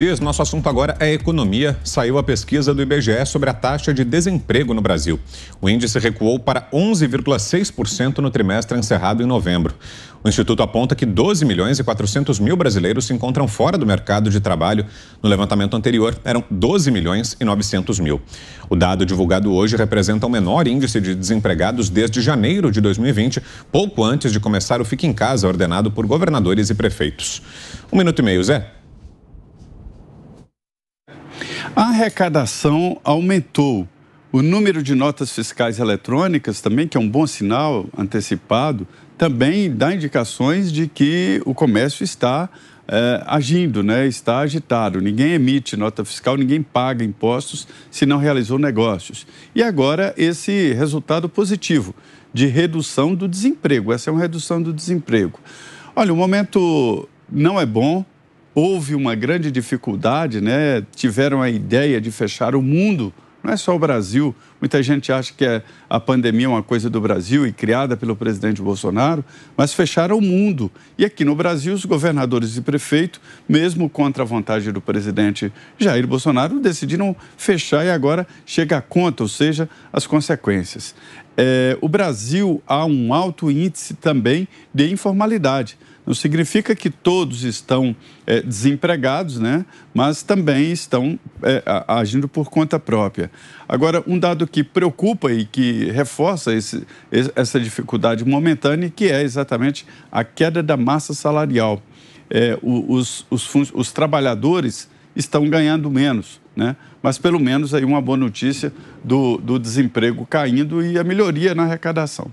Isso, nosso assunto agora é economia. Saiu a pesquisa do IBGE sobre a taxa de desemprego no Brasil. O índice recuou para 11,6% no trimestre encerrado em novembro. O Instituto aponta que 12 milhões e 400 mil brasileiros se encontram fora do mercado de trabalho. No levantamento anterior, eram 12 milhões e 900 mil. O dado divulgado hoje representa o menor índice de desempregados desde janeiro de 2020, pouco antes de começar o Fique em Casa, ordenado por governadores e prefeitos. Um minuto e meio, Zé. A arrecadação aumentou. O número de notas fiscais eletrônicas também, que é um bom sinal antecipado, também dá indicações de que o comércio está é, agindo, né? está agitado. Ninguém emite nota fiscal, ninguém paga impostos se não realizou negócios. E agora esse resultado positivo de redução do desemprego. Essa é uma redução do desemprego. Olha, o momento não é bom houve uma grande dificuldade, né? tiveram a ideia de fechar o mundo, não é só o Brasil, Muita gente acha que é a pandemia é uma coisa do Brasil e criada pelo presidente Bolsonaro, mas fecharam o mundo. E aqui no Brasil, os governadores e prefeitos, mesmo contra a vontade do presidente Jair Bolsonaro, decidiram fechar e agora chega a conta, ou seja, as consequências. É, o Brasil há um alto índice também de informalidade. Não significa que todos estão é, desempregados, né? mas também estão é, agindo por conta própria. Agora, um dado que preocupa e que reforça esse, essa dificuldade momentânea, que é exatamente a queda da massa salarial. É, os, os, os, trabalhadores estão ganhando menos, né? mas pelo menos aí uma boa notícia do, do desemprego caindo e a melhoria na arrecadação.